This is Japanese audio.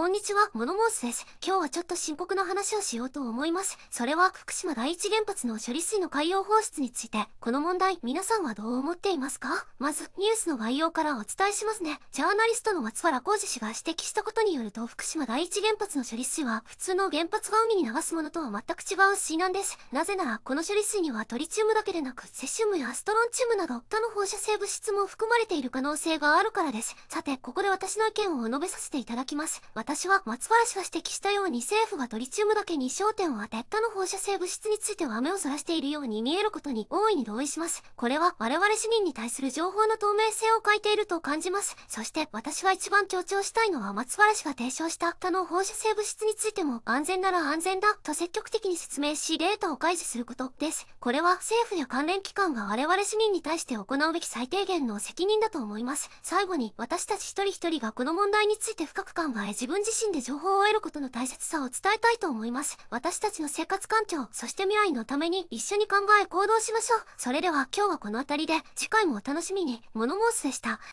こんにちは、モノモースです。今日はちょっと深刻な話をしようと思います。それは、福島第一原発の処理水の海洋放出について、この問題、皆さんはどう思っていますかまず、ニュースの概要からお伝えしますね。ジャーナリストの松原浩二氏が指摘したことによると、福島第一原発の処理水は、普通の原発が海に流すものとは全く違う水なんです。なぜなら、この処理水にはトリチウムだけでなく、セシウムやストロンチウムなど、他の放射性物質も含まれている可能性があるからです。さて、ここで私の意見を述べさせていただきます。私は松原氏が指摘したように政府がトリチウムだけに焦点を当て他の放射性物質については目をそらしているように見えることに大いに同意します。これは我々市民に対する情報の透明性を欠いていると感じます。そして私が一番強調したいのは松原氏が提唱した他の放射性物質についても安全なら安全だと積極的に説明しデータを開示することです。これは政府や関連機関が我々市民に対して行うべき最低限の責任だと思います。最後に私たち一人一人がこの問題について深く考え自分分自身で情報を得ることの大切さを伝えたいと思います。私たちの生活環境、そして未来のために一緒に考え行動しましょう。それでは今日はこの辺りで、次回もお楽しみに。モノモースでした。